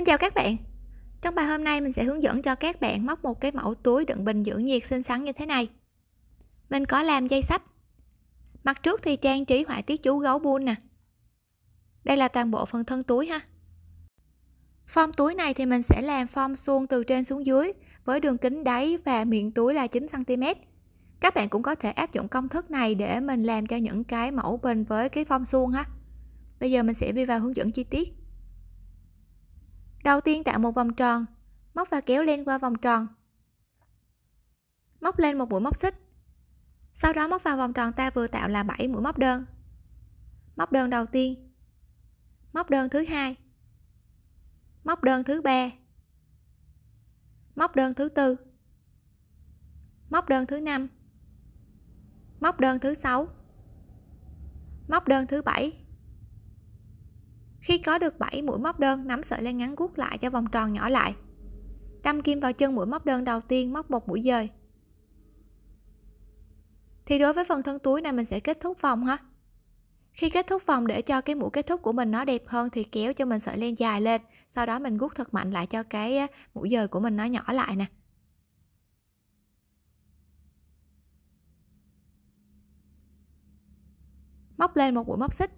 Xin chào các bạn Trong bài hôm nay mình sẽ hướng dẫn cho các bạn móc một cái mẫu túi đựng bình dưỡng nhiệt xinh xắn như thế này Mình có làm dây sách Mặt trước thì trang trí họa tiết chú gấu buôn nè Đây là toàn bộ phần thân túi ha Form túi này thì mình sẽ làm form xuông từ trên xuống dưới với đường kính đáy và miệng túi là 9cm Các bạn cũng có thể áp dụng công thức này để mình làm cho những cái mẫu bình với cái form xuông ha Bây giờ mình sẽ đi vào hướng dẫn chi tiết Đầu tiên tạo một vòng tròn, móc và kéo lên qua vòng tròn. Móc lên một mũi móc xích. Sau đó móc vào vòng tròn ta vừa tạo là 7 mũi móc đơn. Móc đơn đầu tiên. Móc đơn thứ hai. Móc đơn thứ ba. Móc đơn thứ tư. Móc đơn thứ năm. Móc đơn thứ sáu. Móc đơn thứ bảy khi có được 7 mũi móc đơn, nắm sợi len ngắn guốc lại cho vòng tròn nhỏ lại. Đâm kim vào chân mũi móc đơn đầu tiên, móc một mũi dời. Thì đối với phần thân túi này mình sẽ kết thúc vòng ha. Khi kết thúc vòng để cho cái mũi kết thúc của mình nó đẹp hơn thì kéo cho mình sợi len dài lên, sau đó mình guốc thật mạnh lại cho cái mũi dời của mình nó nhỏ lại nè. Móc lên một mũi móc xích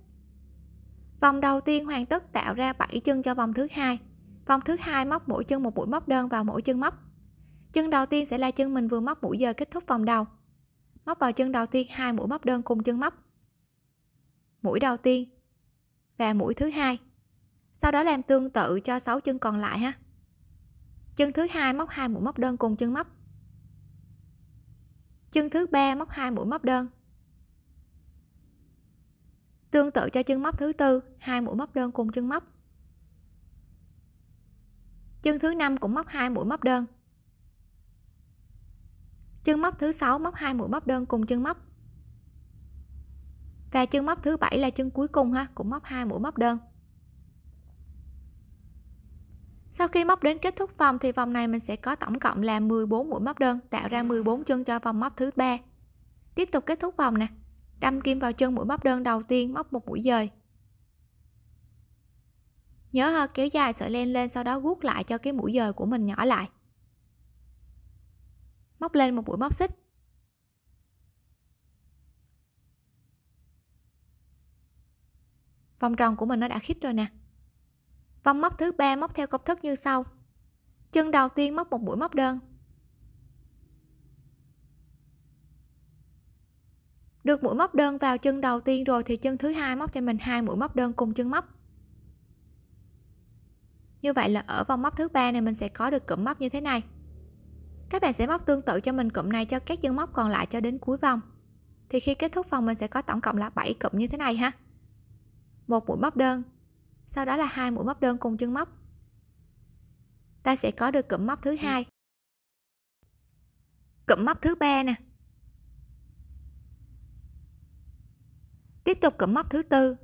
vòng đầu tiên hoàn tất tạo ra 7 chân cho vòng thứ hai vòng thứ hai móc mỗi chân một mũi móc đơn vào mỗi chân móc chân đầu tiên sẽ là chân mình vừa móc mũi giờ kết thúc vòng đầu móc vào chân đầu tiên hai mũi móc đơn cùng chân móc mũi đầu tiên và mũi thứ hai sau đó làm tương tự cho 6 chân còn lại ha chân thứ hai móc hai mũi móc đơn cùng chân móc chân thứ ba móc hai mũi móc đơn Tương tự cho chân móc thứ tư, hai mũi móc đơn cùng chân móc. Chân thứ năm cũng móc hai mũi móc đơn. Chân móc thứ sáu móc hai mũi móc đơn cùng chân móc. Và chân móc thứ bảy là chân cuối cùng ha, cũng móc hai mũi móc đơn. Sau khi móc đến kết thúc vòng thì vòng này mình sẽ có tổng cộng là 14 mũi móc đơn, tạo ra 14 chân cho vòng móc thứ ba. Tiếp tục kết thúc vòng nè đâm kim vào chân mũi móc đơn đầu tiên móc một mũi dời nhớ hơn kéo dài sợi len lên sau đó guốc lại cho cái mũi dời của mình nhỏ lại móc lên một mũi móc xích vòng tròn của mình nó đã khít rồi nè vòng móc thứ ba móc theo công thức như sau chân đầu tiên móc một mũi móc đơn được mũi móc đơn vào chân đầu tiên rồi thì chân thứ hai móc cho mình hai mũi móc đơn cùng chân móc như vậy là ở vòng móc thứ ba này mình sẽ có được cụm móc như thế này các bạn sẽ móc tương tự cho mình cụm này cho các chân móc còn lại cho đến cuối vòng thì khi kết thúc vòng mình sẽ có tổng cộng là 7 cụm như thế này ha một mũi móc đơn sau đó là hai mũi móc đơn cùng chân móc ta sẽ có được cụm móc thứ hai cụm móc thứ ba nè Tiếp tục cụm móc thứ tư.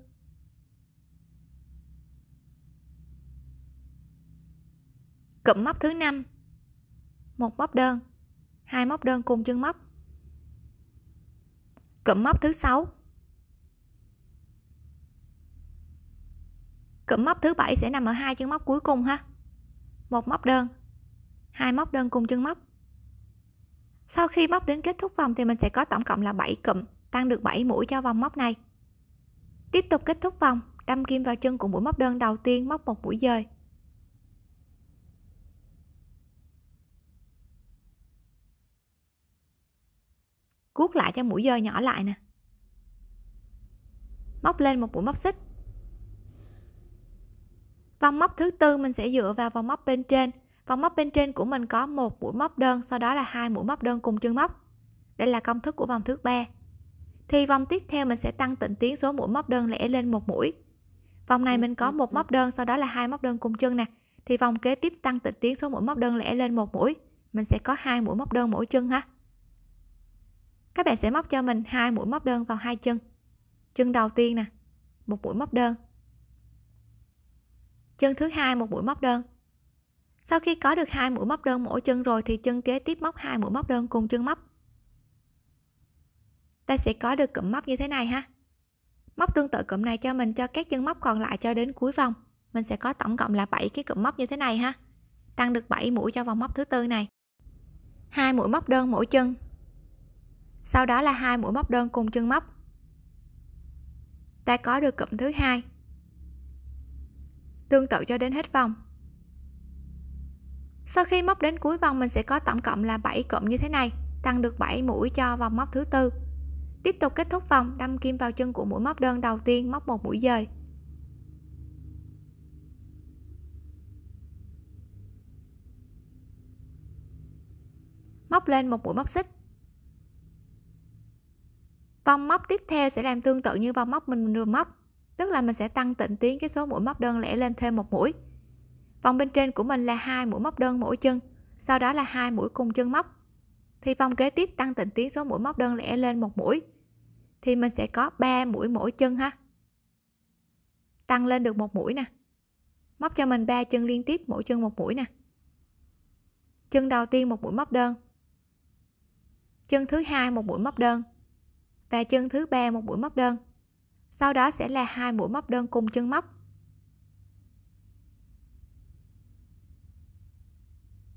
Cụm móc thứ năm. Một móc đơn, hai móc đơn cùng chân móc. Cụm móc thứ sáu. Cụm móc thứ bảy sẽ nằm ở hai chân móc cuối cùng ha. Một móc đơn, hai móc đơn cùng chân móc. Sau khi móc đến kết thúc vòng thì mình sẽ có tổng cộng là 7 cụm, tăng được 7 mũi cho vòng móc này. Tiếp tục kết thúc vòng, đâm kim vào chân cùng mũi móc đơn đầu tiên móc một mũi dời. Cuốt lại cho mũi dời nhỏ lại nè. Móc lên một mũi móc xích. Vòng móc thứ tư mình sẽ dựa vào vòng móc bên trên. Vòng móc bên trên của mình có một mũi móc đơn, sau đó là hai mũi móc đơn cùng chân móc. Đây là công thức của vòng thứ ba thì vòng tiếp theo mình sẽ tăng tịnh tiến số mũi móc đơn lẻ lên một mũi vòng này ừ, mình có ừ, một ừ. móc đơn sau đó là hai móc đơn cùng chân nè thì vòng kế tiếp tăng tịnh tiến số mũi móc đơn lẻ lên một mũi mình sẽ có hai mũi móc đơn mỗi chân ha các bạn sẽ móc cho mình hai mũi móc đơn vào hai chân chân đầu tiên nè một mũi móc đơn chân thứ hai một mũi móc đơn sau khi có được hai mũi móc đơn mỗi chân rồi thì chân kế tiếp móc hai mũi móc đơn cùng chân móc ta sẽ có được cụm móc như thế này ha móc tương tự cụm này cho mình cho các chân móc còn lại cho đến cuối vòng mình sẽ có tổng cộng là 7 cái cụm móc như thế này ha tăng được 7 mũi cho vòng móc thứ tư này hai mũi móc đơn mỗi chân sau đó là hai mũi móc đơn cùng chân móc ta có được cụm thứ hai tương tự cho đến hết vòng sau khi móc đến cuối vòng mình sẽ có tổng cộng là 7 cụm như thế này tăng được 7 mũi cho vòng móc thứ tư Tiếp tục kết thúc vòng, đâm kim vào chân của mũi móc đơn đầu tiên, móc một mũi dời. Móc lên một mũi móc xích. Vòng móc tiếp theo sẽ làm tương tự như vòng móc mình vừa móc, tức là mình sẽ tăng tịnh tiến cái số mũi móc đơn lẻ lên thêm một mũi. Vòng bên trên của mình là hai mũi móc đơn mỗi chân, sau đó là hai mũi cùng chân móc thì vòng kế tiếp tăng tình tiến số mũi móc đơn lẻ lên một mũi thì mình sẽ có 3 mũi mỗi chân ha tăng lên được một mũi nè móc cho mình 3 chân liên tiếp mỗi chân một mũi nè chân đầu tiên một mũi móc đơn chân thứ hai một mũi móc đơn và chân thứ ba một mũi móc đơn sau đó sẽ là hai mũi móc đơn cùng chân móc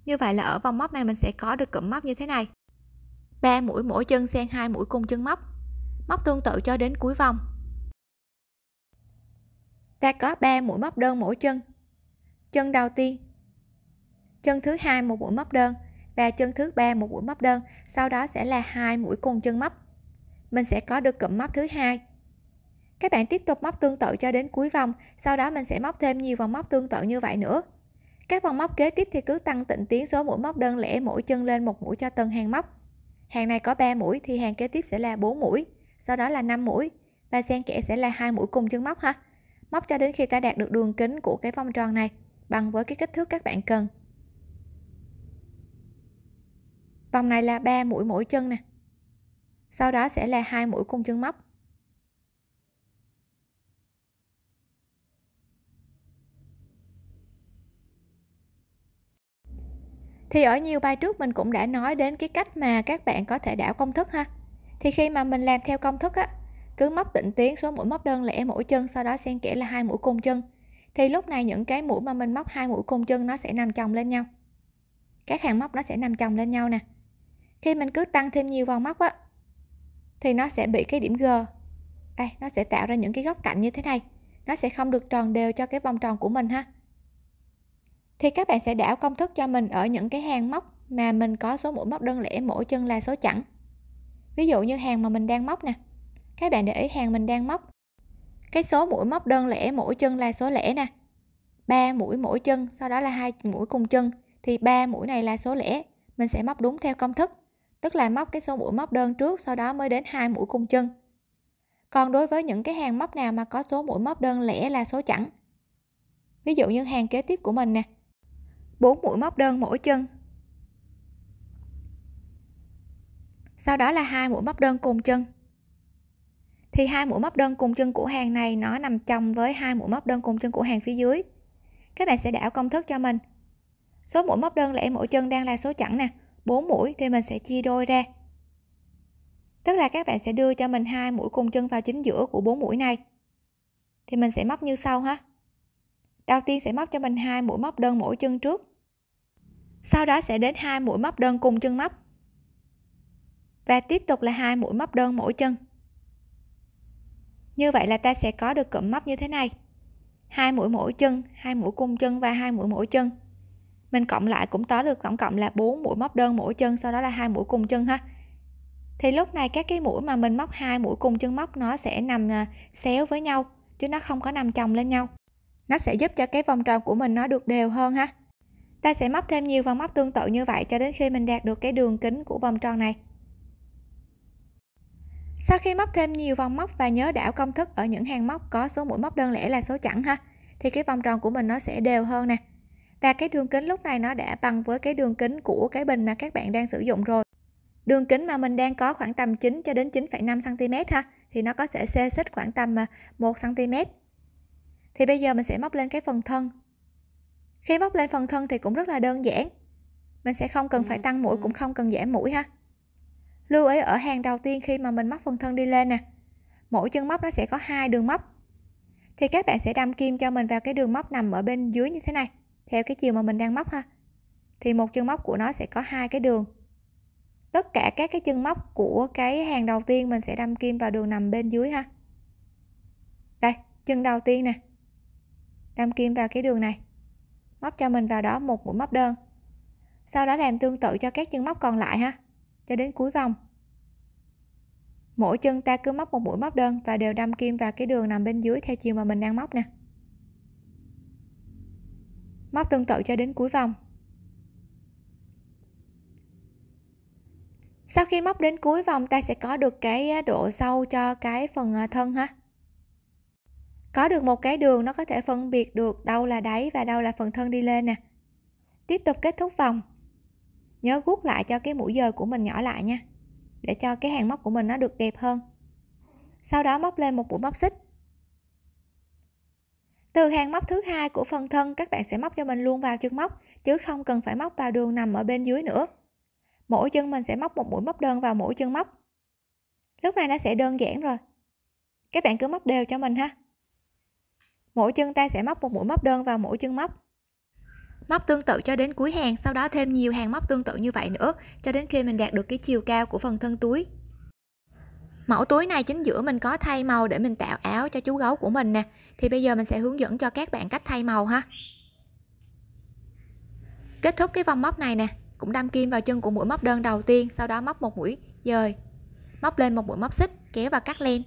Như vậy là ở vòng móc này mình sẽ có được cụm móc như thế này. 3 mũi mỗi chân xen hai mũi cùng chân móc. Móc tương tự cho đến cuối vòng. Ta có 3 mũi móc đơn mỗi chân. Chân đầu tiên, chân thứ hai một mũi móc đơn và chân thứ ba một mũi móc đơn, sau đó sẽ là hai mũi cùng chân móc. Mình sẽ có được cụm móc thứ hai. Các bạn tiếp tục móc tương tự cho đến cuối vòng, sau đó mình sẽ móc thêm nhiều vòng móc tương tự như vậy nữa. Các vòng móc kế tiếp thì cứ tăng tịnh tiến số mũi móc đơn lẻ mỗi chân lên một mũi cho từng hàng móc. Hàng này có 3 mũi thì hàng kế tiếp sẽ là 4 mũi, sau đó là 5 mũi và xen kẽ sẽ là hai mũi cùng chân móc ha. Móc cho đến khi ta đạt được đường kính của cái vòng tròn này bằng với cái kích thước các bạn cần. Vòng này là 3 mũi mỗi chân nè. Sau đó sẽ là hai mũi cùng chân móc. thì ở nhiều bài trước mình cũng đã nói đến cái cách mà các bạn có thể đảo công thức ha thì khi mà mình làm theo công thức á cứ móc tịnh tiến số mũi móc đơn lẻ mỗi chân sau đó xen kẽ là hai mũi cùng chân thì lúc này những cái mũi mà mình móc hai mũi cùng chân nó sẽ nằm chồng lên nhau các hàng móc nó sẽ nằm chồng lên nhau nè khi mình cứ tăng thêm nhiều vòng móc á thì nó sẽ bị cái điểm g đây nó sẽ tạo ra những cái góc cạnh như thế này nó sẽ không được tròn đều cho cái vòng tròn của mình ha thì các bạn sẽ đảo công thức cho mình ở những cái hàng móc mà mình có số mũi móc đơn lẻ mỗi chân là số chẵn ví dụ như hàng mà mình đang móc nè các bạn để ý hàng mình đang móc cái số mũi móc đơn lẻ mỗi chân là số lẻ nè 3 mũi mỗi chân sau đó là hai mũi cùng chân thì 3 mũi này là số lẻ mình sẽ móc đúng theo công thức tức là móc cái số mũi móc đơn trước sau đó mới đến hai mũi cùng chân còn đối với những cái hàng móc nào mà có số mũi móc đơn lẻ là số chẵn ví dụ như hàng kế tiếp của mình nè 4 mũi móc đơn mỗi chân sau đó là hai mũi móc đơn cùng chân thì hai mũi móc đơn cùng chân của hàng này nó nằm chồng với hai mũi móc đơn cùng chân của hàng phía dưới các bạn sẽ đảo công thức cho mình số mũi móc đơn lẻ mỗi chân đang là số chẵn nè 4 mũi thì mình sẽ chia đôi ra tức là các bạn sẽ đưa cho mình hai mũi cùng chân vào chính giữa của bốn mũi này thì mình sẽ móc như sau ha đầu tiên sẽ móc cho mình hai mũi móc đơn mỗi chân trước sau đó sẽ đến hai mũi móc đơn cùng chân móc và tiếp tục là hai mũi móc đơn mỗi chân như vậy là ta sẽ có được cụm móc như thế này hai mũi mỗi chân hai mũi cung chân và hai mũi mỗi chân mình cộng lại cũng có được tổng cộng là 4 mũi móc đơn mỗi chân sau đó là hai mũi cùng chân ha thì lúc này các cái mũi mà mình móc hai mũi cùng chân móc nó sẽ nằm à, xéo với nhau chứ nó không có nằm chồng lên nhau nó sẽ giúp cho cái vòng tròn của mình nó được đều hơn ha ta sẽ móc thêm nhiều vòng móc tương tự như vậy cho đến khi mình đạt được cái đường kính của vòng tròn này sau khi móc thêm nhiều vòng móc và nhớ đảo công thức ở những hàng móc có số mũi móc đơn lẻ là số chẵn ha thì cái vòng tròn của mình nó sẽ đều hơn nè và cái đường kính lúc này nó đã bằng với cái đường kính của cái bình mà các bạn đang sử dụng rồi đường kính mà mình đang có khoảng tầm 9 cho đến 9,5 cm ha thì nó có thể xê xích khoảng tầm 1 à, cm thì bây giờ mình sẽ móc lên cái phần thân khi bóc lên phần thân thì cũng rất là đơn giản mình sẽ không cần phải ừ, tăng mũi cũng ừ. không cần giảm mũi ha lưu ý ở hàng đầu tiên khi mà mình móc phần thân đi lên nè mỗi chân móc nó sẽ có hai đường móc thì các bạn sẽ đâm kim cho mình vào cái đường móc nằm ở bên dưới như thế này theo cái chiều mà mình đang móc ha thì một chân móc của nó sẽ có hai cái đường tất cả các cái chân móc của cái hàng đầu tiên mình sẽ đâm kim vào đường nằm bên dưới ha đây chân đầu tiên nè đâm kim vào cái đường này móc cho mình vào đó một mũi móc đơn sau đó làm tương tự cho các chân móc còn lại ha cho đến cuối vòng mỗi chân ta cứ móc một mũi móc đơn và đều đâm kim vào cái đường nằm bên dưới theo chiều mà mình đang móc nè móc tương tự cho đến cuối vòng sau khi móc đến cuối vòng ta sẽ có được cái độ sâu cho cái phần à, thân ha có được một cái đường nó có thể phân biệt được đâu là đáy và đâu là phần thân đi lên nè tiếp tục kết thúc vòng nhớ guốc lại cho cái mũi dời của mình nhỏ lại nha để cho cái hàng móc của mình nó được đẹp hơn sau đó móc lên một mũi móc xích từ hàng móc thứ hai của phần thân các bạn sẽ móc cho mình luôn vào chân móc chứ không cần phải móc vào đường nằm ở bên dưới nữa mỗi chân mình sẽ móc một mũi móc đơn vào mỗi chân móc lúc này nó sẽ đơn giản rồi các bạn cứ móc đều cho mình ha mỗi chân ta sẽ móc một mũi móc đơn vào mỗi chân móc móc tương tự cho đến cuối hàng sau đó thêm nhiều hàng móc tương tự như vậy nữa cho đến khi mình đạt được cái chiều cao của phần thân túi mẫu túi này chính giữa mình có thay màu để mình tạo áo cho chú gấu của mình nè thì bây giờ mình sẽ hướng dẫn cho các bạn cách thay màu ha kết thúc cái vòng móc này nè cũng đâm kim vào chân của mũi móc đơn đầu tiên sau đó móc một mũi dời móc lên một mũi móc xích kéo và cắt len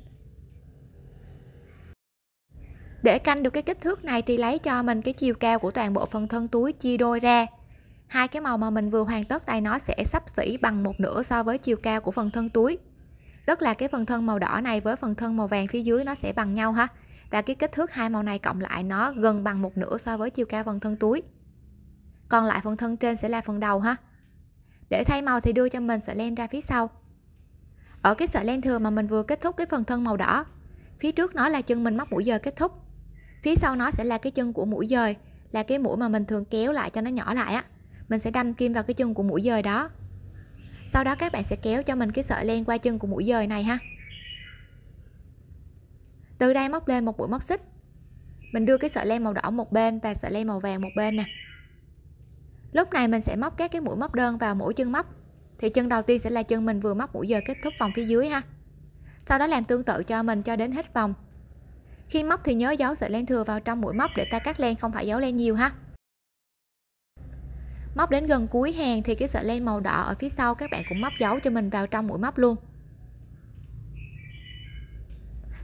để canh được cái kích thước này thì lấy cho mình cái chiều cao của toàn bộ phần thân túi chia đôi ra. Hai cái màu mà mình vừa hoàn tất đây nó sẽ sắp xỉ bằng một nửa so với chiều cao của phần thân túi. Tức là cái phần thân màu đỏ này với phần thân màu vàng phía dưới nó sẽ bằng nhau ha. Và cái kích thước hai màu này cộng lại nó gần bằng một nửa so với chiều cao phần thân túi. Còn lại phần thân trên sẽ là phần đầu ha. Để thay màu thì đưa cho mình sợi len ra phía sau. Ở cái sợi len thừa mà mình vừa kết thúc cái phần thân màu đỏ, phía trước nó là chân mình móc mũi giờ kết thúc phía sau nó sẽ là cái chân của mũi dời là cái mũi mà mình thường kéo lại cho nó nhỏ lại á mình sẽ đâm kim vào cái chân của mũi dời đó sau đó các bạn sẽ kéo cho mình cái sợi len qua chân của mũi dời này ha từ đây móc lên một mũi móc xích mình đưa cái sợi len màu đỏ một bên và sợi len màu vàng một bên nè lúc này mình sẽ móc các cái mũi móc đơn vào mỗi chân móc thì chân đầu tiên sẽ là chân mình vừa móc mũi dời kết thúc vòng phía dưới ha sau đó làm tương tự cho mình cho đến hết vòng khi móc thì nhớ giấu sợi len thừa vào trong mũi móc để ta cắt len không phải giấu len nhiều ha. Móc đến gần cuối hàng thì cái sợi len màu đỏ ở phía sau các bạn cũng móc giấu cho mình vào trong mũi móc luôn.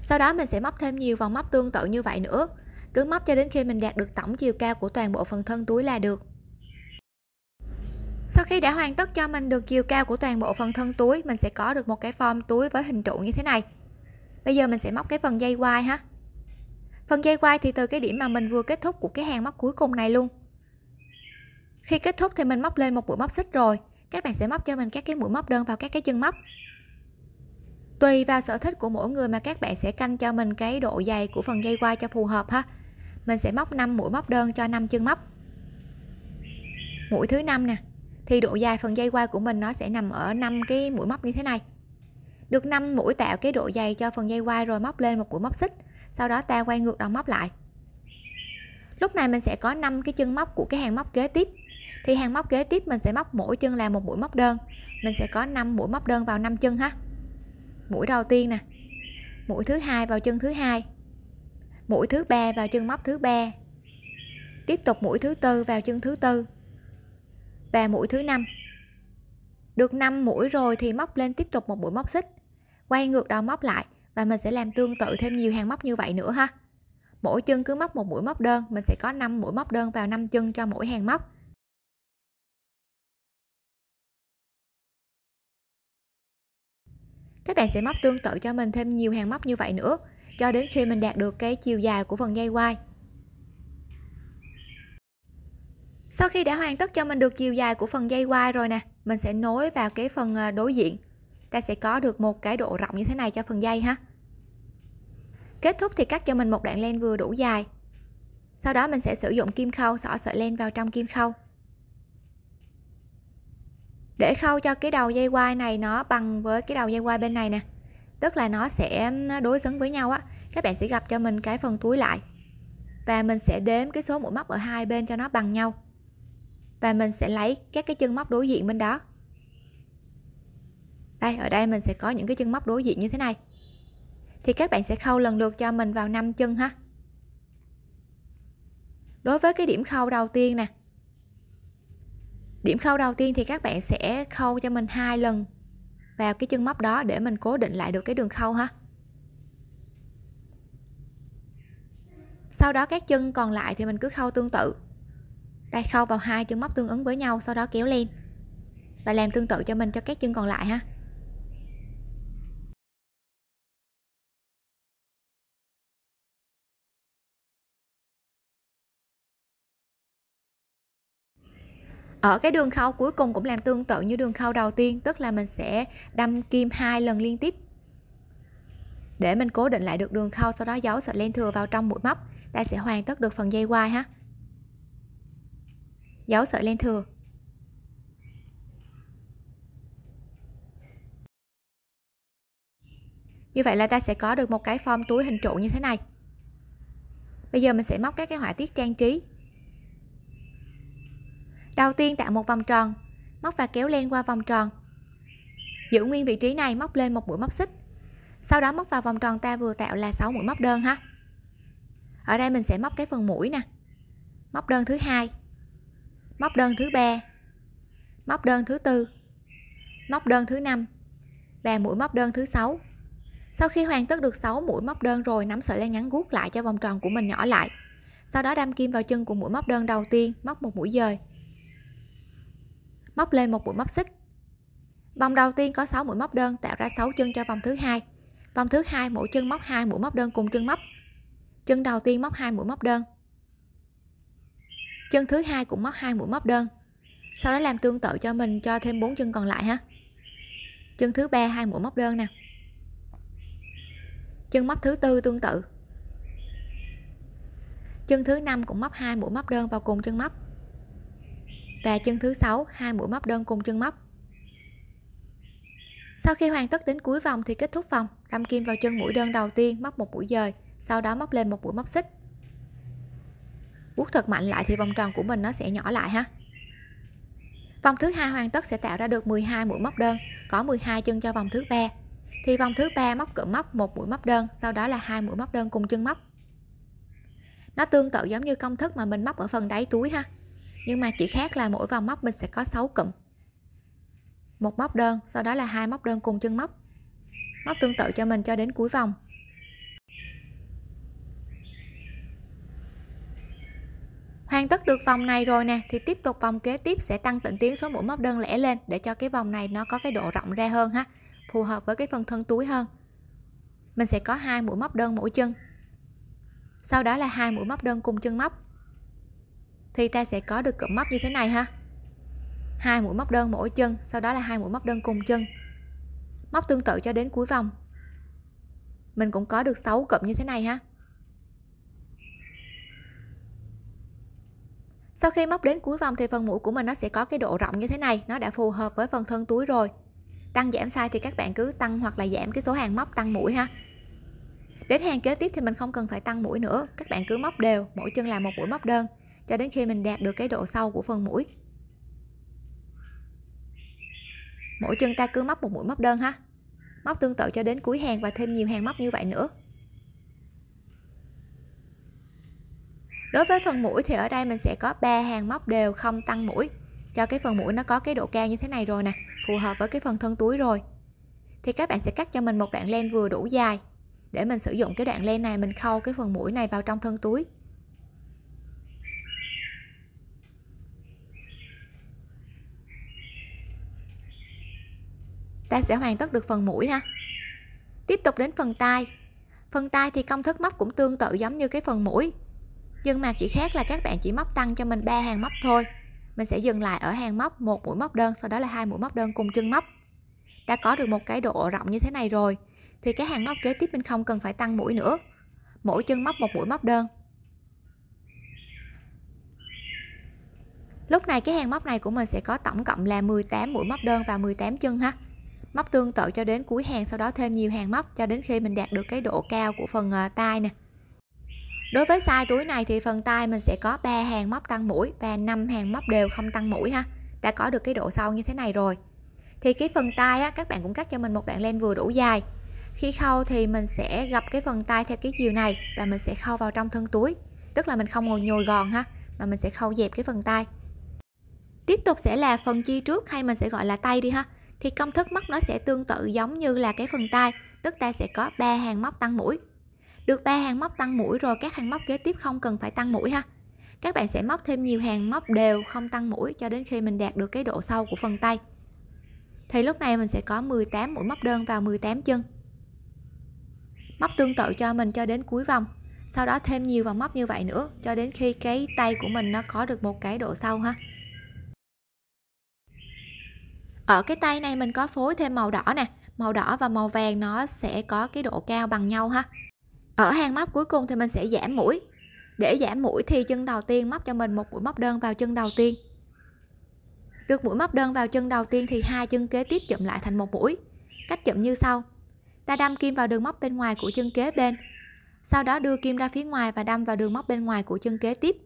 Sau đó mình sẽ móc thêm nhiều vòng móc tương tự như vậy nữa. Cứ móc cho đến khi mình đạt được tổng chiều cao của toàn bộ phần thân túi là được. Sau khi đã hoàn tất cho mình được chiều cao của toàn bộ phần thân túi, mình sẽ có được một cái form túi với hình trụ như thế này. Bây giờ mình sẽ móc cái phần dây quai ha phần dây quay thì từ cái điểm mà mình vừa kết thúc của cái hàng móc cuối cùng này luôn khi kết thúc thì mình móc lên một mũi móc xích rồi các bạn sẽ móc cho mình các cái mũi móc đơn vào các cái chân móc tùy vào sở thích của mỗi người mà các bạn sẽ canh cho mình cái độ dày của phần dây quai cho phù hợp ha mình sẽ móc 5 mũi móc đơn cho 5 chân móc mũi thứ năm nè thì độ dài phần dây quai của mình nó sẽ nằm ở 5 cái mũi móc như thế này được 5 mũi tạo cái độ dày cho phần dây quai rồi móc lên một mũi móc xích sau đó ta quay ngược đầu móc lại lúc này mình sẽ có 5 cái chân móc của cái hàng móc kế tiếp thì hàng móc kế tiếp mình sẽ móc mỗi chân là một mũi móc đơn mình sẽ có 5 mũi móc đơn vào 5 chân ha mũi đầu tiên nè mũi thứ hai vào chân thứ hai mũi thứ ba vào chân móc thứ ba tiếp tục mũi thứ tư vào chân thứ tư và mũi thứ năm được 5 mũi rồi thì móc lên tiếp tục một mũi móc xích quay ngược đầu móc lại và mình sẽ làm tương tự thêm nhiều hàng móc như vậy nữa ha mỗi chân cứ móc một mũi móc đơn mình sẽ có 5 mũi móc đơn vào 5 chân cho mỗi hàng móc các bạn sẽ móc tương tự cho mình thêm nhiều hàng móc như vậy nữa cho đến khi mình đạt được cái chiều dài của phần dây quai sau khi đã hoàn tất cho mình được chiều dài của phần dây quai rồi nè mình sẽ nối vào cái phần à, đối diện ta sẽ có được một cái độ rộng như thế này cho phần dây ha kết thúc thì cắt cho mình một đoạn len vừa đủ dài sau đó mình sẽ sử dụng kim khâu xỏ sợi len vào trong kim khâu để khâu cho cái đầu dây quai này nó bằng với cái đầu dây quai bên này nè tức là nó sẽ đối xứng với nhau á các bạn sẽ gặp cho mình cái phần túi lại và mình sẽ đếm cái số mũi móc ở hai bên cho nó bằng nhau và mình sẽ lấy các cái chân móc đối diện bên đó đây ở đây mình sẽ có những cái chân móc đối diện như thế này thì các bạn sẽ khâu lần lượt cho mình vào năm chân ha đối với cái điểm khâu đầu tiên nè điểm khâu đầu tiên thì các bạn sẽ khâu cho mình hai lần vào cái chân móc đó để mình cố định lại được cái đường khâu ha sau đó các chân còn lại thì mình cứ khâu tương tự đây khâu vào hai chân móc tương ứng với nhau sau đó kéo lên và làm tương tự cho mình cho các chân còn lại ha ở ờ, cái đường khâu cuối cùng cũng làm tương tự như đường khâu đầu tiên tức là mình sẽ đâm kim hai lần liên tiếp để mình cố định lại được đường khâu sau đó giấu sợi len thừa vào trong mũi móc ta sẽ hoàn tất được phần dây quai ha giấu sợi len thừa như vậy là ta sẽ có được một cái form túi hình trụ như thế này bây giờ mình sẽ móc các cái họa tiết trang trí Đầu tiên tạo một vòng tròn, móc và kéo len qua vòng tròn. Giữ nguyên vị trí này móc lên một mũi móc xích. Sau đó móc vào vòng tròn ta vừa tạo là 6 mũi móc đơn ha. Ở đây mình sẽ móc cái phần mũi nè. Móc đơn thứ hai, móc đơn thứ ba, móc đơn thứ tư, móc đơn thứ năm và mũi móc đơn thứ sáu. Sau khi hoàn tất được 6 mũi móc đơn rồi, nắm sợi len ngắn guốc lại cho vòng tròn của mình nhỏ lại. Sau đó đâm kim vào chân của mũi móc đơn đầu tiên, móc một mũi dời móc lên một mũi móc xích vòng đầu tiên có 6 mũi móc đơn tạo ra 6 chân cho vòng thứ hai vòng thứ hai mỗi chân móc hai mũi móc đơn cùng chân móc chân đầu tiên móc hai mũi móc đơn chân thứ hai cũng móc hai mũi móc đơn sau đó làm tương tự cho mình cho thêm bốn chân còn lại ha chân thứ ba hai mũi móc đơn nè chân móc thứ tư tương tự chân thứ năm cũng móc hai mũi móc đơn vào cùng chân móc và chân thứ sáu hai mũi móc đơn cùng chân móc sau khi hoàn tất đến cuối vòng thì kết thúc vòng đâm kim vào chân mũi đơn đầu tiên móc một mũi dời sau đó móc lên một mũi móc xích vuốt thật mạnh lại thì vòng tròn của mình nó sẽ nhỏ lại ha vòng thứ hai hoàn tất sẽ tạo ra được 12 mũi móc đơn có 12 chân cho vòng thứ ba thì vòng thứ ba móc cụm móc một mũi móc đơn sau đó là hai mũi móc đơn cùng chân móc nó tương tự giống như công thức mà mình móc ở phần đáy túi ha nhưng mà chỉ khác là mỗi vòng móc mình sẽ có 6 cụm một móc đơn sau đó là hai móc đơn cùng chân móc móc tương tự cho mình cho đến cuối vòng hoàn tất được vòng này rồi nè thì tiếp tục vòng kế tiếp sẽ tăng tịnh tiến số mũi móc đơn lẻ lên để cho cái vòng này nó có cái độ rộng ra hơn ha phù hợp với cái phần thân túi hơn mình sẽ có hai mũi móc đơn mỗi chân sau đó là hai mũi móc đơn cùng chân móc thì ta sẽ có được cụm móc như thế này ha hai mũi móc đơn mỗi chân sau đó là hai mũi móc đơn cùng chân móc tương tự cho đến cuối vòng mình cũng có được 6 cụm như thế này ha sau khi móc đến cuối vòng thì phần mũi của mình nó sẽ có cái độ rộng như thế này nó đã phù hợp với phần thân túi rồi tăng giảm size thì các bạn cứ tăng hoặc là giảm cái số hàng móc tăng mũi ha đến hàng kế tiếp thì mình không cần phải tăng mũi nữa các bạn cứ móc đều mỗi chân là một mũi móc đơn cho đến khi mình đạt được cái độ sâu của phần mũi mỗi chân ta cứ móc một mũi móc đơn ha móc tương tự cho đến cuối hàng và thêm nhiều hàng móc như vậy nữa đối với phần mũi thì ở đây mình sẽ có 3 hàng móc đều không tăng mũi cho cái phần mũi nó có cái độ cao như thế này rồi nè phù hợp với cái phần thân túi rồi thì các bạn sẽ cắt cho mình một đoạn len vừa đủ dài để mình sử dụng cái đoạn len này mình khâu cái phần mũi này vào trong thân túi ta sẽ hoàn tất được phần mũi ha tiếp tục đến phần tai phần tai thì công thức móc cũng tương tự giống như cái phần mũi nhưng mà chỉ khác là các bạn chỉ móc tăng cho mình ba hàng móc thôi mình sẽ dừng lại ở hàng móc một mũi móc đơn sau đó là hai mũi móc đơn cùng chân móc đã có được một cái độ rộng như thế này rồi thì cái hàng móc kế tiếp mình không cần phải tăng mũi nữa mỗi chân móc một mũi móc đơn lúc này cái hàng móc này của mình sẽ có tổng cộng là 18 mũi móc đơn và 18 chân ha móc tương tự cho đến cuối hàng sau đó thêm nhiều hàng móc cho đến khi mình đạt được cái độ cao của phần ờ, tay nè đối với size túi này thì phần tay mình sẽ có 3 hàng móc tăng mũi và 5 hàng móc đều không tăng mũi ha đã có được cái độ sâu như thế này rồi thì cái phần tay á, các bạn cũng cắt cho mình một đoạn len vừa đủ dài khi khâu thì mình sẽ gặp cái phần tay theo cái chiều này và mình sẽ khâu vào trong thân túi tức là mình không ngồi nhồi gòn ha mà mình sẽ khâu dẹp cái phần tay tiếp tục sẽ là phần chi trước hay mình sẽ gọi là tay đi ha thì công thức móc nó sẽ tương tự giống như là cái phần tay tức ta sẽ có ba hàng móc tăng mũi được ba hàng móc tăng mũi rồi các hàng móc kế tiếp không cần phải tăng mũi ha các bạn sẽ móc thêm nhiều hàng móc đều không tăng mũi cho đến khi mình đạt được cái độ sâu của phần tay thì lúc này mình sẽ có 18 mũi móc đơn vào 18 chân móc tương tự cho mình cho đến cuối vòng sau đó thêm nhiều vòng móc như vậy nữa cho đến khi cái tay của mình nó có được một cái độ sâu ha ở cái tay này mình có phối thêm màu đỏ nè màu đỏ và màu vàng nó sẽ có cái độ cao bằng nhau ha ở hàng móc cuối cùng thì mình sẽ giảm mũi để giảm mũi thì chân đầu tiên móc cho mình một mũi móc đơn vào chân đầu tiên được mũi móc đơn vào chân đầu tiên thì hai chân kế tiếp chụm lại thành một mũi cách chụm như sau ta đâm kim vào đường móc bên ngoài của chân kế bên sau đó đưa kim ra phía ngoài và đâm vào đường móc bên ngoài của chân kế tiếp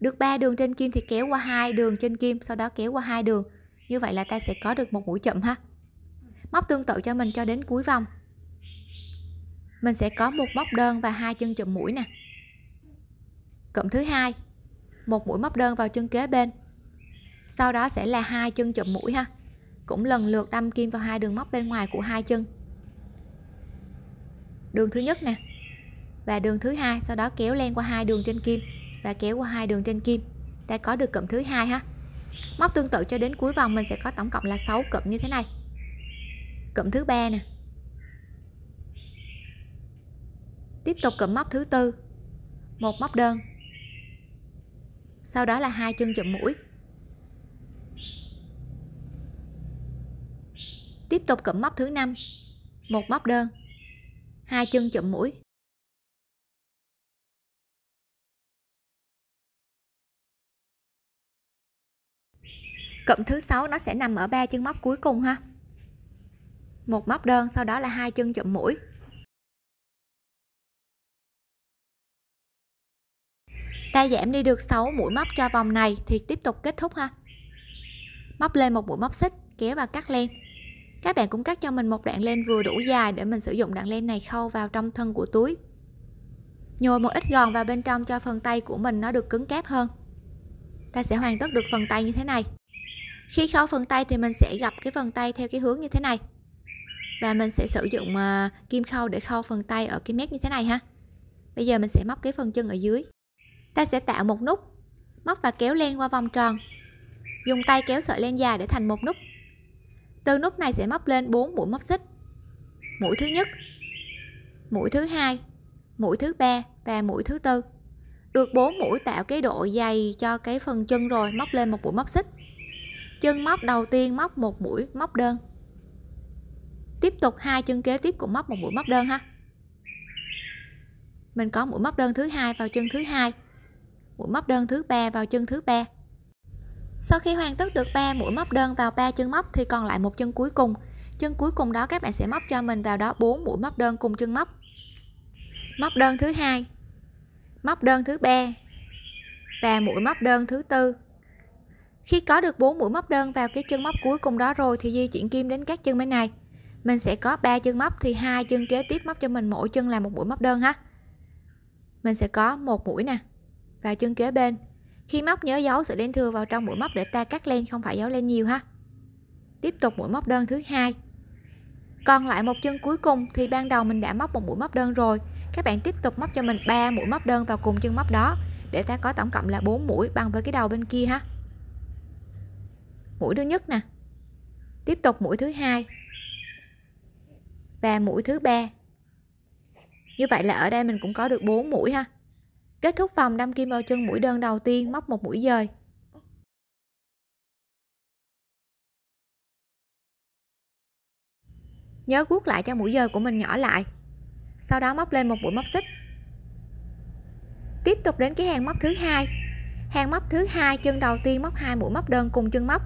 được ba đường trên kim thì kéo qua hai đường trên kim sau đó kéo qua hai đường như vậy là ta sẽ có được một mũi chậm ha móc tương tự cho mình cho đến cuối vòng mình sẽ có một móc đơn và hai chân chụm mũi nè cụm thứ hai một mũi móc đơn vào chân kế bên sau đó sẽ là hai chân chụm mũi ha cũng lần lượt đâm kim vào hai đường móc bên ngoài của hai chân đường thứ nhất nè và đường thứ hai sau đó kéo len qua hai đường trên kim và kéo qua hai đường trên kim ta có được cụm thứ hai ha móc tương tự cho đến cuối vòng mình sẽ có tổng cộng là 6 cụm như thế này cụm thứ ba nè tiếp tục cụm móc thứ tư một móc đơn sau đó là hai chân chụm mũi tiếp tục cụm móc thứ năm một móc đơn hai chân chụm mũi cụm thứ sáu nó sẽ nằm ở ba chân móc cuối cùng ha một móc đơn sau đó là hai chân chụm mũi ta giảm đi được 6 mũi móc cho vòng này thì tiếp tục kết thúc ha móc lên một mũi móc xích kéo và cắt len các bạn cũng cắt cho mình một đoạn len vừa đủ dài để mình sử dụng đoạn len này khâu vào trong thân của túi nhồi một ít gòn vào bên trong cho phần tay của mình nó được cứng cáp hơn ta sẽ hoàn tất được phần tay như thế này khi khâu phần tay thì mình sẽ gặp cái phần tay theo cái hướng như thế này và mình sẽ sử dụng ờ, kim khâu để khâu phần tay ở cái mép như thế này ha bây giờ mình sẽ móc cái phần chân ở dưới ta sẽ tạo một nút móc và kéo len qua vòng tròn dùng tay kéo sợi len dài để thành một nút từ nút này sẽ móc lên 4 mũi móc xích mũi thứ nhất mũi thứ hai mũi thứ ba và mũi thứ tư được 4 mũi tạo cái độ dày cho cái phần chân rồi móc lên một mũi móc xích chân móc đầu tiên móc một mũi móc đơn tiếp tục hai chân kế tiếp cũng móc một mũi móc đơn ha mình có mũi móc đơn thứ hai vào chân thứ hai mũi móc đơn thứ ba vào chân thứ ba sau khi hoàn tất được 3 mũi móc đơn vào 3 chân móc thì còn lại một chân cuối cùng chân cuối cùng đó các bạn sẽ móc cho mình vào đó 4 mũi móc đơn cùng chân móc móc đơn thứ hai móc đơn thứ ba và mũi móc đơn thứ tư khi có được 4 mũi móc đơn vào cái chân móc cuối cùng đó rồi thì di chuyển kim đến các chân bên này. Mình sẽ có 3 chân móc thì hai chân kế tiếp móc cho mình mỗi chân là một mũi móc đơn ha. Mình sẽ có một mũi nè và chân kế bên. Khi móc nhớ giấu sợi len thừa vào trong mũi móc để ta cắt len không phải giấu len nhiều ha. Tiếp tục mũi móc đơn thứ hai. Còn lại một chân cuối cùng thì ban đầu mình đã móc một mũi móc đơn rồi. Các bạn tiếp tục móc cho mình 3 mũi móc đơn vào cùng chân móc đó để ta có tổng cộng là 4 mũi bằng với cái đầu bên kia ha mũi thứ nhất nè tiếp tục mũi thứ hai và mũi thứ ba như vậy là ở đây mình cũng có được 4 mũi ha kết thúc vòng đâm kim vào chân mũi đơn đầu tiên móc một mũi dời nhớ guốc lại cho mũi dời của mình nhỏ lại sau đó móc lên một mũi móc xích tiếp tục đến cái hàng móc thứ hai hàng móc thứ hai chân đầu tiên móc hai mũi móc đơn cùng chân móc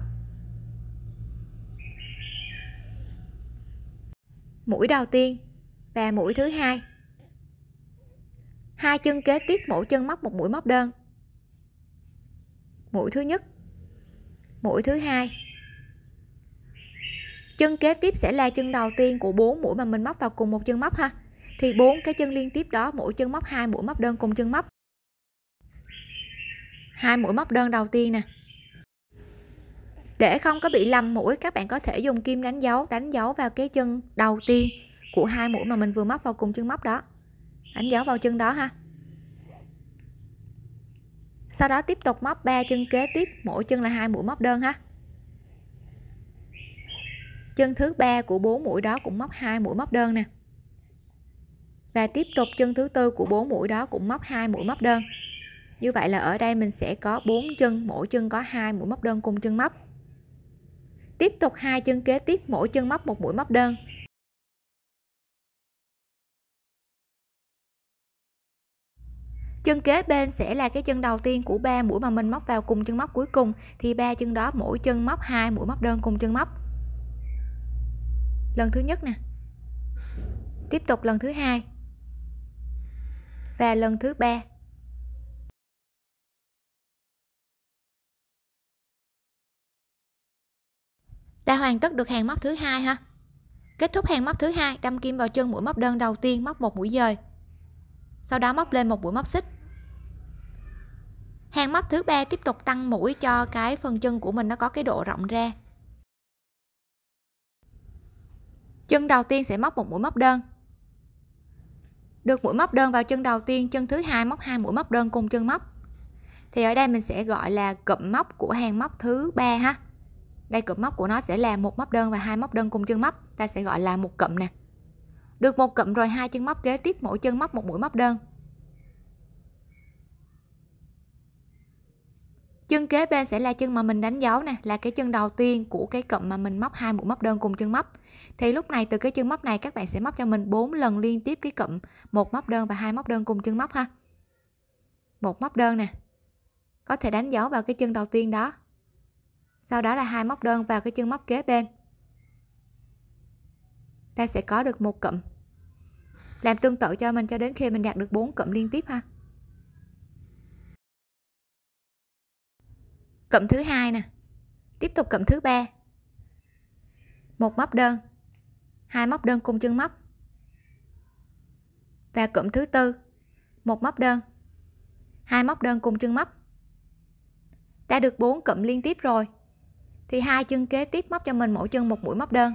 mũi đầu tiên và mũi thứ hai hai chân kế tiếp mỗi chân móc một mũi móc đơn mũi thứ nhất mũi thứ hai chân kế tiếp sẽ là chân đầu tiên của bốn mũi mà mình móc vào cùng một chân móc ha thì bốn cái chân liên tiếp đó mỗi chân móc hai mũi móc đơn cùng chân móc hai mũi móc đơn đầu tiên nè để không có bị lầm mũi các bạn có thể dùng kim đánh dấu đánh dấu vào cái chân đầu tiên của hai mũi mà mình vừa móc vào cùng chân móc đó đánh dấu vào chân đó ha sau đó tiếp tục móc ba chân kế tiếp mỗi chân là hai mũi móc đơn ha chân thứ ba của bốn mũi đó cũng móc hai mũi móc đơn nè và tiếp tục chân thứ tư của bốn mũi đó cũng móc hai mũi móc đơn như vậy là ở đây mình sẽ có bốn chân mỗi chân có hai mũi móc đơn cùng chân móc tiếp tục hai chân kế tiếp mỗi chân móc một mũi móc đơn chân kế bên sẽ là cái chân đầu tiên của ba mũi mà mình móc vào cùng chân móc cuối cùng thì ba chân đó mỗi chân móc hai mũi móc đơn cùng chân móc lần thứ nhất nè tiếp tục lần thứ hai và lần thứ ba ta hoàn tất được hàng móc thứ hai ha kết thúc hàng móc thứ hai đâm kim vào chân mũi móc đơn đầu tiên móc một mũi dời sau đó móc lên một mũi móc xích hàng móc thứ ba tiếp tục tăng mũi cho cái phần chân của mình nó có cái độ rộng ra chân đầu tiên sẽ móc một mũi móc đơn được mũi móc đơn vào chân đầu tiên chân thứ hai móc hai mũi móc đơn cùng chân móc thì ở đây mình sẽ gọi là cụm móc của hàng móc thứ ba ha đây cụm móc của nó sẽ là một móc đơn và hai móc đơn cùng chân móc ta sẽ gọi là một cụm nè được một cụm rồi hai chân móc kế tiếp mỗi chân móc một mũi móc đơn chân kế bên sẽ là chân mà mình đánh dấu nè là cái chân đầu tiên của cái cụm mà mình móc hai mũi móc đơn cùng chân móc thì lúc này từ cái chân móc này các bạn sẽ móc cho mình 4 lần liên tiếp cái cụm một móc đơn và hai móc đơn cùng chân móc ha một móc đơn nè có thể đánh dấu vào cái chân đầu tiên đó sau đó là hai móc đơn vào cái chân móc kế bên ta sẽ có được một cụm làm tương tự cho mình cho đến khi mình đạt được 4 cụm liên tiếp ha cụm thứ hai nè tiếp tục cụm thứ ba một móc đơn hai móc đơn cùng chân móc và cụm thứ tư một móc đơn hai móc đơn cùng chân móc ta được 4 cụm liên tiếp rồi thì hai chân kế tiếp móc cho mình mỗi chân một mũi móc đơn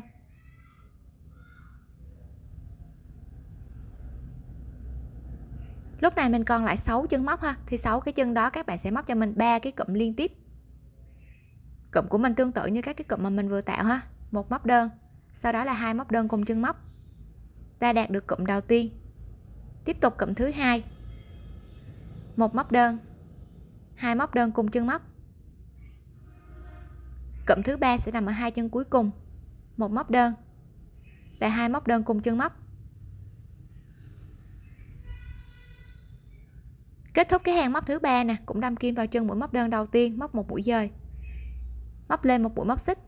lúc này mình còn lại 6 chân móc ha thì 6 cái chân đó các bạn sẽ móc cho mình ba cái cụm liên tiếp cụm của mình tương tự như các cái cụm mà mình vừa tạo ha một móc đơn sau đó là hai móc đơn cùng chân móc ta đạt được cụm đầu tiên tiếp tục cụm thứ hai một móc đơn hai móc đơn cùng chân móc cụm thứ ba sẽ nằm ở hai chân cuối cùng một móc đơn và hai móc đơn cùng chân móc kết thúc cái hàng móc thứ ba nè cũng đâm kim vào chân mũi móc đơn đầu tiên móc một mũi dời móc lên một mũi móc xích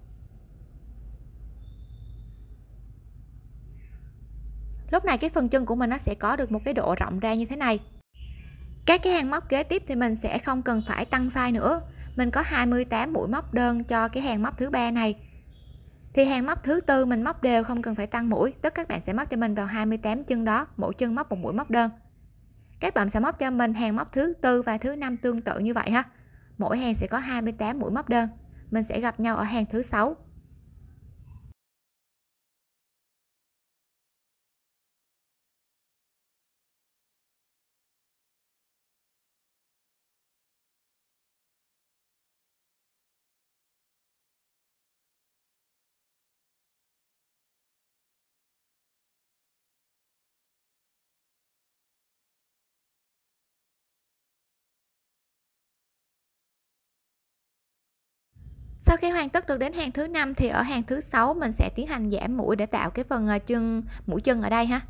lúc này cái phần chân của mình nó sẽ có được một cái độ rộng ra như thế này các cái hàng móc kế tiếp thì mình sẽ không cần phải tăng size nữa mình có 28 mũi móc đơn cho cái hàng móc thứ ba này thì hàng móc thứ tư mình móc đều không cần phải tăng mũi tức các bạn sẽ móc cho mình vào 28 chân đó mỗi chân móc một mũi móc đơn các bạn sẽ móc cho mình hàng móc thứ tư và thứ năm tương tự như vậy ha mỗi hàng sẽ có 28 mũi móc đơn mình sẽ gặp nhau ở hàng thứ sáu sau khi hoàn tất được đến hàng thứ năm thì ở hàng thứ sáu mình sẽ tiến hành giảm mũi để tạo cái phần ờ, chân mũi chân ở đây ha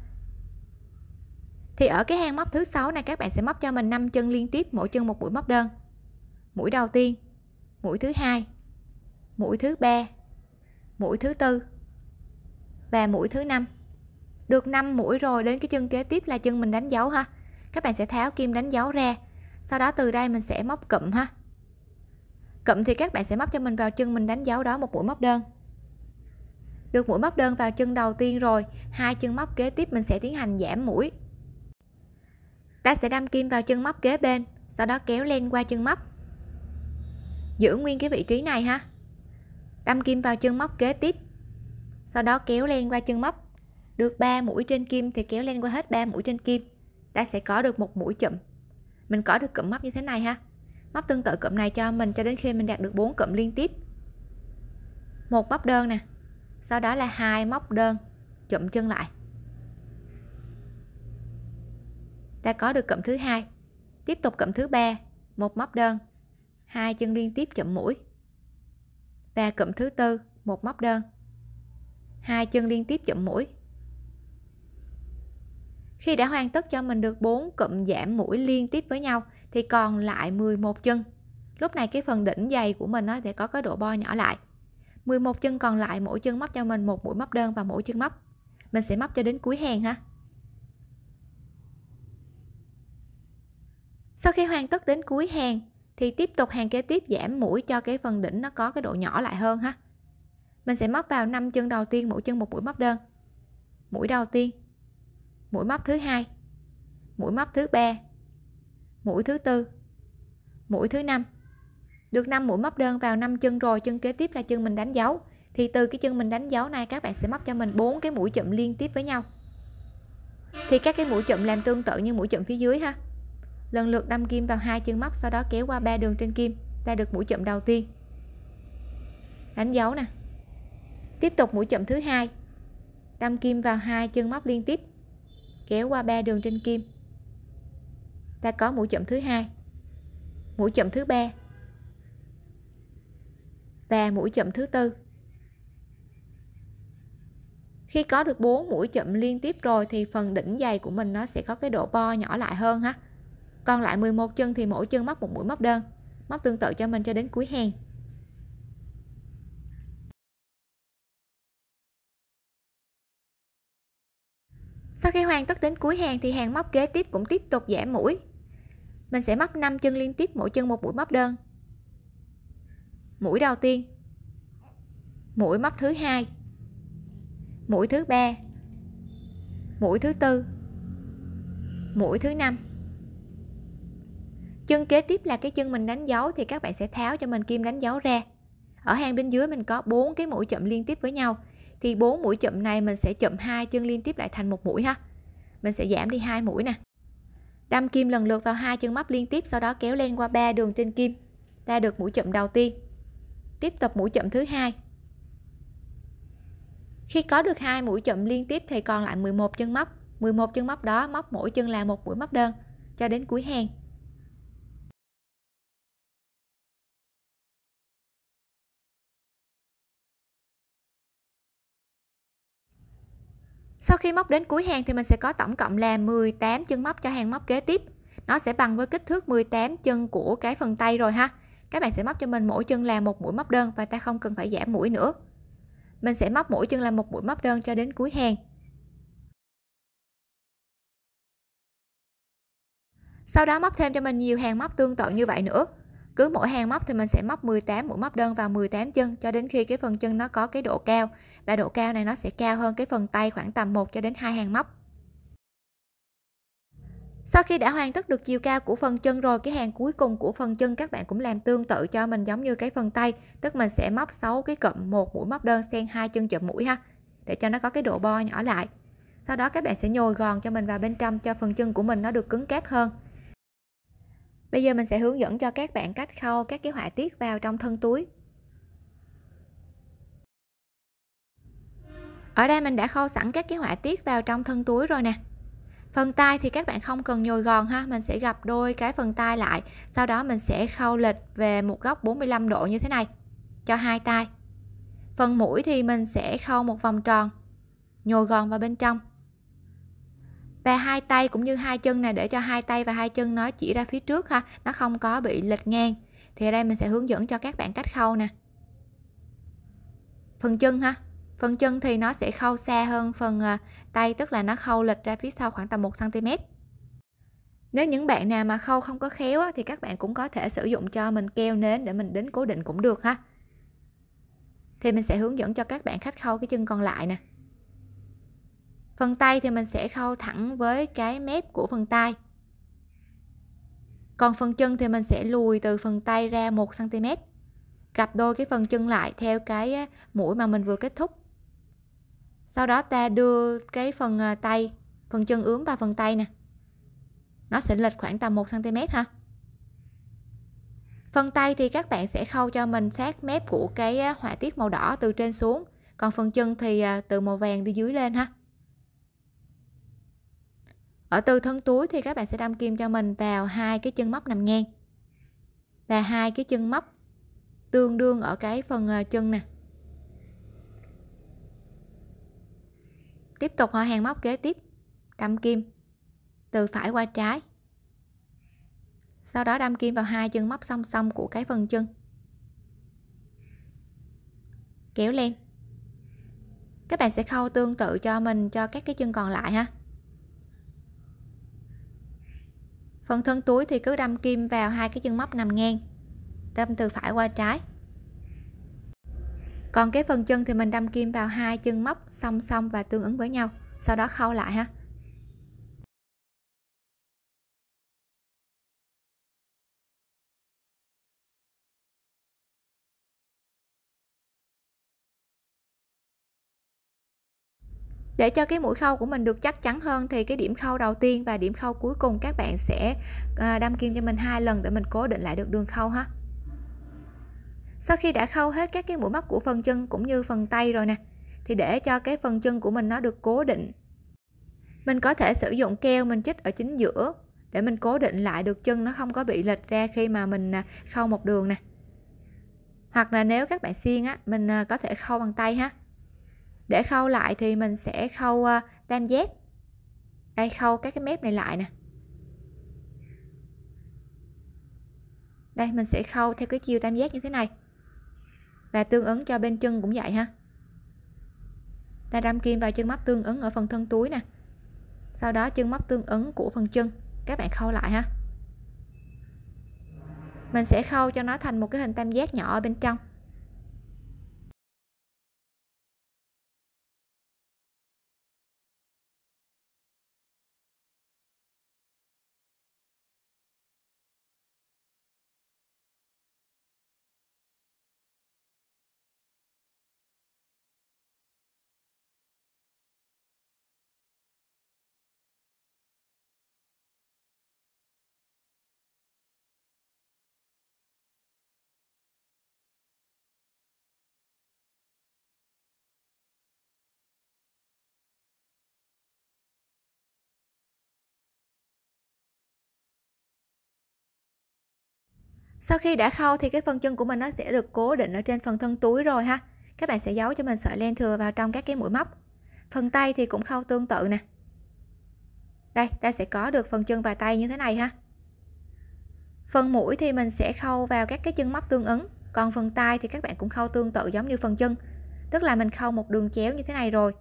thì ở cái hàng móc thứ sáu này các bạn sẽ móc cho mình 5 chân liên tiếp mỗi chân một mũi móc đơn mũi đầu tiên mũi thứ hai mũi thứ ba mũi thứ tư và mũi thứ năm được 5 mũi rồi đến cái chân kế tiếp là chân mình đánh dấu ha các bạn sẽ tháo kim đánh dấu ra sau đó từ đây mình sẽ móc cụm ha cụm thì các bạn sẽ móc cho mình vào chân mình đánh dấu đó một mũi móc đơn được mũi móc đơn vào chân đầu tiên rồi hai chân móc kế tiếp mình sẽ tiến hành giảm mũi ta sẽ đâm kim vào chân móc kế bên sau đó kéo len qua chân móc giữ nguyên cái vị trí này ha đâm kim vào chân móc kế tiếp sau đó kéo len qua chân móc được 3 mũi trên kim thì kéo len qua hết 3 mũi trên kim ta sẽ có được một mũi chụm mình có được cụm móc như thế này ha móc tương tự cụm này cho mình cho đến khi mình đạt được 4 cụm liên tiếp một móc đơn nè sau đó là hai móc đơn chụm chân lại ta có được cụm thứ hai tiếp tục cụm thứ ba một móc đơn hai chân liên tiếp chụm mũi và cụm thứ tư một móc đơn hai chân liên tiếp chụm mũi khi đã hoàn tất cho mình được 4 cụm giảm mũi liên tiếp với nhau thì còn lại 11 chân. Lúc này cái phần đỉnh dày của mình á, thì có cái độ bo nhỏ lại. 11 chân còn lại mỗi chân móc cho mình một mũi móc đơn và mỗi chân móc. Mình sẽ móc cho đến cuối hàng ha. Sau khi hoàn tất đến cuối hàng thì tiếp tục hàng kế tiếp giảm mũi cho cái phần đỉnh nó có cái độ nhỏ lại hơn ha. Mình sẽ móc vào 5 chân đầu tiên mỗi chân một mũi móc đơn. Mũi đầu tiên, mũi móc thứ hai, mũi móc thứ ba, mũi thứ tư mũi thứ năm được 5 mũi móc đơn vào 5 chân rồi chân kế tiếp là chân mình đánh dấu thì từ cái chân mình đánh dấu này các bạn sẽ móc cho mình bốn cái mũi chậm liên tiếp với nhau thì các cái mũi chậm làm tương tự như mũi chậm phía dưới ha lần lượt đâm kim vào hai chân móc sau đó kéo qua ba đường trên kim ta được mũi chậm đầu tiên đánh dấu nè tiếp tục mũi chậm thứ hai đâm kim vào hai chân móc liên tiếp kéo qua ba đường trên kim ta có mũi chậm thứ hai mũi chậm thứ ba và mũi chậm thứ tư khi có được 4 mũi chậm liên tiếp rồi thì phần đỉnh dày của mình nó sẽ có cái độ bo nhỏ lại hơn ha còn lại 11 chân thì mỗi chân móc một mũi móc đơn móc tương tự cho mình cho đến cuối hàng sau khi hoàn tất đến cuối hàng thì hàng móc kế tiếp cũng tiếp tục giảm mũi mình sẽ móc 5 chân liên tiếp mỗi chân một mũi móc đơn. Mũi đầu tiên. Mũi móc thứ hai. Mũi thứ ba. Mũi thứ tư. Mũi thứ năm. Chân kế tiếp là cái chân mình đánh dấu thì các bạn sẽ tháo cho mình kim đánh dấu ra. Ở hàng bên dưới mình có bốn cái mũi chậm liên tiếp với nhau thì bốn mũi chậm này mình sẽ chậm hai chân liên tiếp lại thành một mũi ha. Mình sẽ giảm đi hai mũi nè. Đâm kim lần lượt vào hai chân móc liên tiếp sau đó kéo lên qua ba đường trên kim. Ta được mũi chậm đầu tiên. Tiếp tục mũi chậm thứ hai. Khi có được hai mũi chậm liên tiếp thì còn lại 11 chân móc. 11 chân móc đó móc mỗi chân là một mũi móc đơn cho đến cuối hàng. Sau khi móc đến cuối hàng thì mình sẽ có tổng cộng là 18 chân móc cho hàng móc kế tiếp. Nó sẽ bằng với kích thước 18 chân của cái phần tay rồi ha. Các bạn sẽ móc cho mình mỗi chân là một mũi móc đơn và ta không cần phải giảm mũi nữa. Mình sẽ móc mỗi chân là một mũi móc đơn cho đến cuối hàng. Sau đó móc thêm cho mình nhiều hàng móc tương tự như vậy nữa cứ mỗi hàng móc thì mình sẽ móc 18 mũi móc đơn vào 18 chân cho đến khi cái phần chân nó có cái độ cao và độ cao này nó sẽ cao hơn cái phần tay khoảng tầm 1 cho đến 2 hàng móc sau khi đã hoàn tất được chiều cao của phần chân rồi cái hàng cuối cùng của phần chân các bạn cũng làm tương tự cho mình giống như cái phần tay tức mình sẽ móc 6 cái cụm một mũi móc đơn xen hai chân chụm mũi ha để cho nó có cái độ bo nhỏ lại sau đó các bạn sẽ nhồi gòn cho mình vào bên trong cho phần chân của mình nó được cứng cáp hơn Bây giờ mình sẽ hướng dẫn cho các bạn cách khâu các cái họa tiết vào trong thân túi. Ở đây mình đã khâu sẵn các cái họa tiết vào trong thân túi rồi nè. Phần tay thì các bạn không cần nhồi gòn ha, mình sẽ gặp đôi cái phần tay lại, sau đó mình sẽ khâu lệch về một góc 45 độ như thế này cho hai tay. Phần mũi thì mình sẽ khâu một vòng tròn, nhồi gòn vào bên trong về hai tay cũng như hai chân này để cho hai tay và hai chân nó chỉ ra phía trước ha nó không có bị lệch ngang thì ở đây mình sẽ hướng dẫn cho các bạn cách khâu nè phần chân ha phần chân thì nó sẽ khâu xa hơn phần à, tay tức là nó khâu lệch ra phía sau khoảng tầm 1 cm nếu những bạn nào mà khâu không có khéo thì các bạn cũng có thể sử dụng cho mình keo nến để mình đến cố định cũng được ha thì mình sẽ hướng dẫn cho các bạn khách khâu cái chân còn lại nè phần tay thì mình sẽ khâu thẳng với cái mép của phần tay còn phần chân thì mình sẽ lùi từ phần tay ra 1 cm cặp đôi cái phần chân lại theo cái mũi mà mình vừa kết thúc sau đó ta đưa cái phần à, tay phần chân ướm và phần tay nè nó sẽ lệch khoảng tầm 1 cm ha phần tay thì các bạn sẽ khâu cho mình sát mép của cái họa tiết màu đỏ từ trên xuống còn phần chân thì à, từ màu vàng đi dưới lên ha ở từ thân túi thì các bạn sẽ đâm kim cho mình vào hai cái chân móc nằm ngang và hai cái chân móc tương đương ở cái phần ờ, chân nè tiếp tục họ hàng móc kế tiếp đâm kim từ phải qua trái sau đó đâm kim vào hai chân móc song song của cái phần chân kéo lên các bạn sẽ khâu tương tự cho mình cho các cái chân còn lại ha phần thân túi thì cứ đâm kim vào hai cái chân móc nằm ngang đâm từ phải qua trái còn cái phần chân thì mình đâm kim vào hai chân móc song song và tương ứng với nhau sau đó khâu lại ha để cho cái mũi khâu của mình được chắc chắn hơn thì cái điểm khâu đầu tiên và điểm khâu cuối cùng các bạn sẽ à, đâm kim cho mình hai lần để mình cố định lại được đường khâu ha sau khi đã khâu hết các cái mũi móc của phần chân cũng như phần tay rồi nè thì để cho cái phần chân của mình nó được cố định mình có thể sử dụng keo mình chích ở chính giữa để mình cố định lại được chân nó không có bị lệch ra khi mà mình à, khâu một đường nè hoặc là nếu các bạn xiên á mình à, có thể khâu bằng tay ha để khâu lại thì mình sẽ khâu ờ, tam giác đây khâu các cái mép này lại nè đây mình sẽ khâu theo cái chiều tam giác như thế này và tương ứng cho bên chân cũng vậy ha ta đâm kim vào chân móc tương ứng ở phần thân túi nè sau đó chân móc tương ứng của phần chân các bạn khâu lại ha mình sẽ khâu cho nó thành một cái hình tam giác nhỏ ở bên trong sau khi đã khâu thì cái phần chân của mình nó sẽ được cố định ở trên phần thân túi rồi ha các bạn sẽ giấu cho mình sợi len thừa vào trong các cái mũi móc phần tay thì cũng khâu tương tự nè đây ta sẽ có được phần chân và tay như thế này ha phần mũi thì mình sẽ khâu vào các cái chân móc tương ứng còn phần tay thì các bạn cũng khâu tương tự giống như phần chân tức là mình khâu một đường chéo như thế này rồi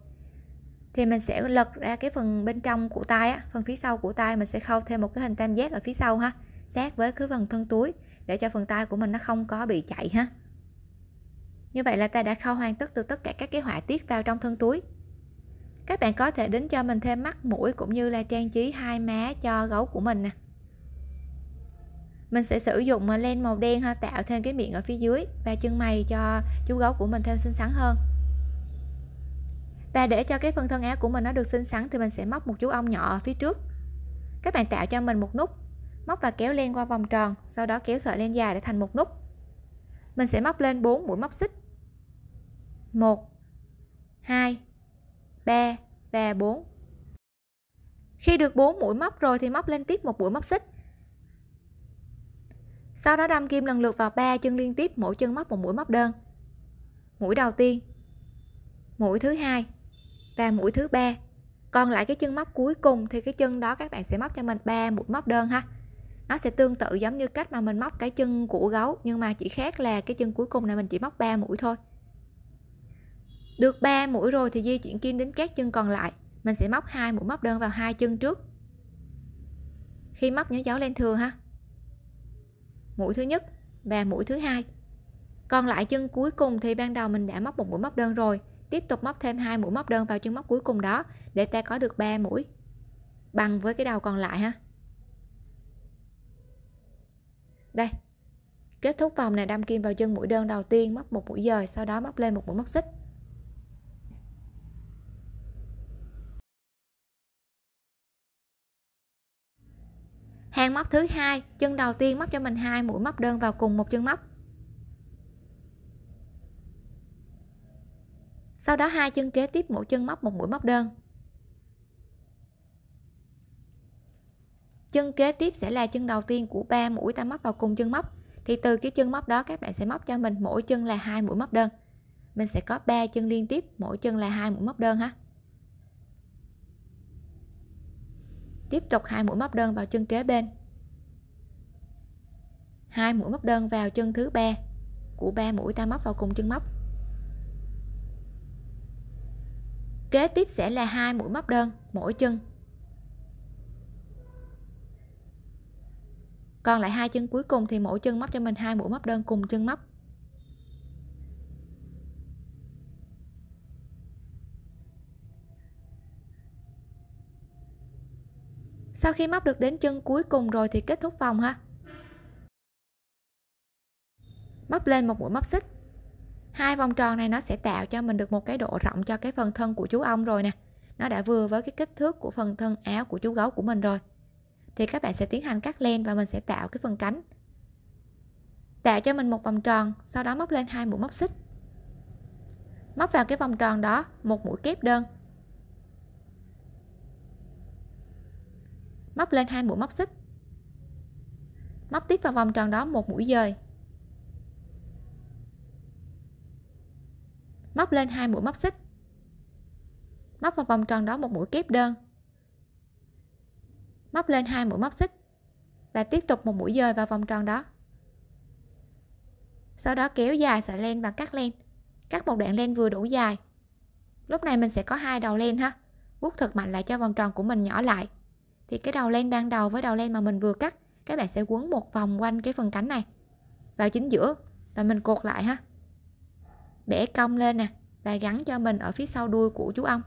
thì mình sẽ lật ra cái phần bên trong của tay á phần phía sau của tay mình sẽ khâu thêm một cái hình tam giác ở phía sau ha sát với cái phần thân túi để cho phần tay của mình nó không có bị chạy ha như vậy là ta đã khâu hoàn tất được tất cả các cái họa tiết vào trong thân túi các bạn có thể đến cho mình thêm mắt mũi cũng như là trang trí hai má cho gấu của mình nè mình sẽ sử dụng à, len màu đen ha tạo thêm cái miệng ở phía dưới và chân mày cho chú gấu của mình thêm xinh xắn hơn và để cho cái phần thân áo của mình nó được xinh xắn thì mình sẽ móc một chú ong nhỏ ở phía trước các bạn tạo cho mình một nút móc và kéo len qua vòng tròn sau đó kéo sợi len dài để thành một nút mình sẽ móc lên 4 mũi móc xích 1 2 3 và 4 khi được 4 mũi móc rồi thì móc lên tiếp một mũi móc xích sau đó đâm kim lần lượt vào 3 chân liên tiếp mỗi chân móc một mũi móc đơn mũi đầu tiên mũi thứ hai và mũi thứ ba còn lại cái chân móc cuối cùng thì cái chân đó các bạn sẽ móc cho mình 3 mũi móc đơn ha nó sẽ tương tự giống như cách mà mình móc cái chân của gấu nhưng mà chỉ khác là cái chân cuối cùng này mình chỉ móc 3 mũi thôi được 3 mũi rồi thì di chuyển kim đến các chân còn lại mình sẽ móc hai mũi móc đơn vào hai chân trước khi móc nhớ dấu len thừa ha mũi thứ nhất và mũi thứ hai còn lại chân cuối cùng thì ban đầu mình đã móc một mũi móc đơn rồi tiếp tục móc thêm hai mũi móc đơn vào chân móc cuối cùng đó để ta có được 3 mũi bằng với cái đầu còn lại ha đây kết thúc vòng này đâm kim vào chân mũi đơn đầu tiên móc một mũi dời sau đó móc lên một mũi móc xích hàng móc thứ hai chân đầu tiên móc cho mình hai mũi móc đơn vào cùng một chân móc sau đó hai chân kế tiếp mỗi chân móc một mũi móc đơn chân kế tiếp sẽ là chân đầu tiên của ba mũi ta móc vào cùng chân móc thì từ cái chân móc đó các bạn sẽ móc cho mình mỗi chân là hai mũi móc đơn mình sẽ có 3 chân liên tiếp mỗi chân là hai mũi móc đơn ha tiếp tục hai mũi móc đơn vào chân kế bên hai mũi móc đơn vào chân thứ ba của ba mũi ta móc vào cùng chân móc kế tiếp sẽ là hai mũi móc đơn mỗi chân còn lại hai chân cuối cùng thì mỗi chân móc cho mình hai mũi móc đơn cùng chân móc sau khi móc được đến chân cuối cùng rồi thì kết thúc vòng ha móc lên một mũi móc xích hai vòng tròn này nó sẽ tạo cho mình được một cái độ rộng cho cái phần thân của chú ong rồi nè nó đã vừa với cái kích thước của phần thân áo của chú gấu của mình rồi thì các bạn sẽ tiến hành cắt len và mình sẽ tạo cái phần cánh tạo cho mình một vòng tròn sau đó móc lên hai mũi móc xích móc vào cái vòng tròn đó một mũi kép đơn móc lên hai mũi móc xích móc tiếp vào vòng tròn đó một mũi dời móc lên hai mũi móc xích móc vào vòng tròn đó một mũi kép đơn móc lên hai mũi móc xích và tiếp tục một mũi dời vào vòng tròn đó sau đó kéo dài sợi len và cắt len cắt một đoạn len vừa đủ dài lúc này mình sẽ có hai đầu len ha vuốt thật mạnh lại cho vòng tròn của mình nhỏ lại thì cái đầu len ban đầu với đầu len mà mình vừa cắt các bạn sẽ quấn một vòng quanh cái phần cánh này vào chính giữa và mình cột lại ha bẻ cong lên nè và gắn cho mình ở phía sau đuôi của chú ong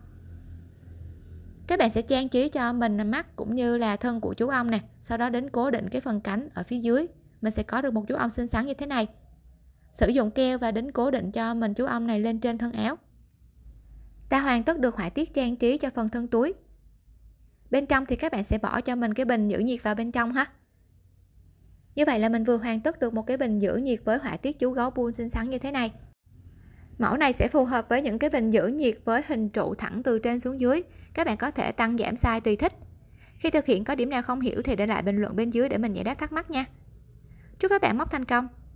các bạn sẽ trang trí cho mình mắt cũng như là thân của chú ong nè sau đó đến cố định cái phần cánh ở phía dưới mình sẽ có được một chú ong xinh xắn như thế này sử dụng keo và đến cố định cho mình chú ong này lên trên thân áo ta hoàn tất được họa tiết trang trí cho phần thân túi bên trong thì các bạn sẽ bỏ cho mình cái bình giữ nhiệt vào bên trong ha như vậy là mình vừa hoàn tất được một cái bình giữ nhiệt với họa tiết chú gấu buôn xinh xắn như thế này Mẫu này sẽ phù hợp với những cái bình giữ nhiệt với hình trụ thẳng từ trên xuống dưới. Các bạn có thể tăng giảm size tùy thích. Khi thực hiện có điểm nào không hiểu thì để lại bình luận bên dưới để mình giải đáp thắc mắc nha. Chúc các bạn móc thành công!